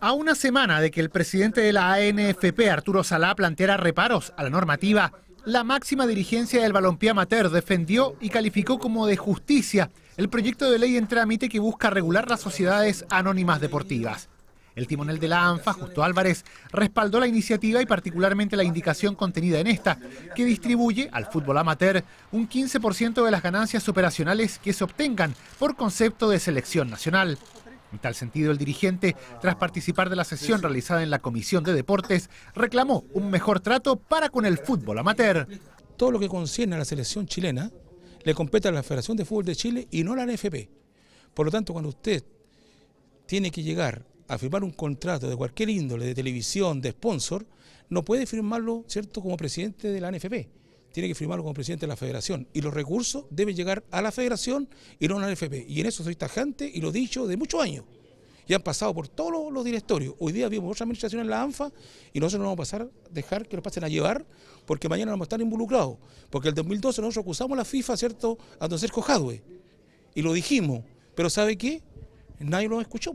A una semana de que el presidente de la ANFP, Arturo Salá, planteara reparos a la normativa, la máxima dirigencia del balompié amateur defendió y calificó como de justicia el proyecto de ley en trámite que busca regular las sociedades anónimas deportivas. El timonel de la ANFA, Justo Álvarez, respaldó la iniciativa y particularmente la indicación contenida en esta, que distribuye al fútbol amateur un 15% de las ganancias operacionales que se obtengan por concepto de selección nacional. En tal sentido, el dirigente, tras participar de la sesión realizada en la Comisión de Deportes, reclamó un mejor trato para con el fútbol amateur. Todo lo que concierne a la selección chilena le compete a la Federación de Fútbol de Chile y no a la NFP. Por lo tanto, cuando usted tiene que llegar a firmar un contrato de cualquier índole, de televisión, de sponsor, no puede firmarlo, ¿cierto?, como presidente de la NFP tiene que firmarlo como presidente de la federación. Y los recursos deben llegar a la federación y no a la AFP. Y en eso soy tajante y lo he dicho de muchos años. Y han pasado por todos los directorios. Hoy día vimos otra administración en la ANFA y nosotros no vamos a pasar, dejar que nos pasen a llevar porque mañana vamos a estar involucrados. Porque el 2012 nosotros acusamos a la FIFA, ¿cierto?, a don Sergio Jadwe. Y lo dijimos. Pero ¿sabe qué? Nadie lo escuchó.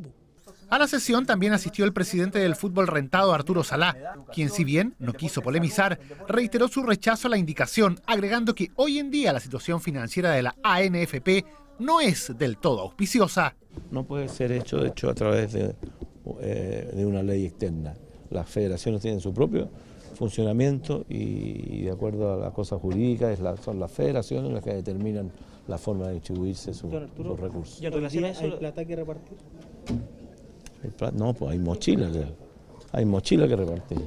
A la sesión también asistió el presidente del fútbol rentado, Arturo Salá, quien si bien no quiso polemizar, reiteró su rechazo a la indicación, agregando que hoy en día la situación financiera de la ANFP no es del todo auspiciosa. No puede ser hecho, de hecho, a través de, eh, una ley externa. Las federaciones tienen su propio funcionamiento y, de acuerdo a las cosas jurídicas son las federaciones las que determinan la forma de distribuirse sus recursos. No, pues hay mochilas, hay mochilas que repartir.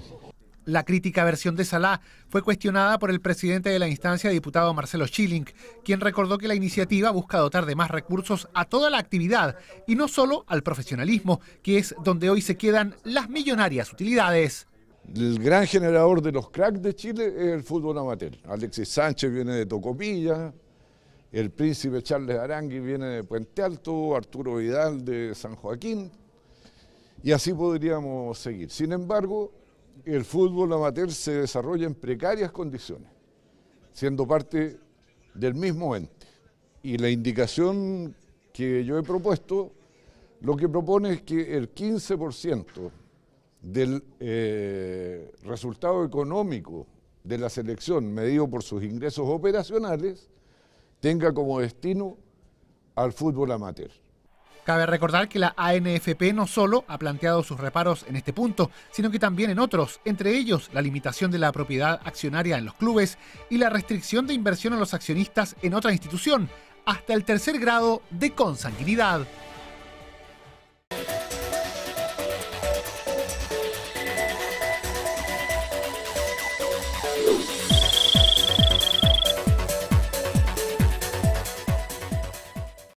La crítica versión de Salá fue cuestionada por el presidente de la instancia, diputado Marcelo Schilling, quien recordó que la iniciativa busca dotar de más recursos a toda la actividad y no solo al profesionalismo, que es donde hoy se quedan las millonarias utilidades. El gran generador de los cracks de Chile es el fútbol amateur. Alexis Sánchez viene de Tocopilla, el príncipe Charles Arangui viene de Puente Alto, Arturo Vidal de San Joaquín. Y así podríamos seguir. Sin embargo, el fútbol amateur se desarrolla en precarias condiciones, siendo parte del mismo ente. Y la indicación que yo he propuesto, lo que propone es que el 15% del eh, resultado económico de la selección, medido por sus ingresos operacionales, tenga como destino al fútbol amateur. Cabe recordar que la ANFP no solo ha planteado sus reparos en este punto, sino que también en otros, entre ellos la limitación de la propiedad accionaria en los clubes y la restricción de inversión a los accionistas en otra institución, hasta el tercer grado de consanguinidad.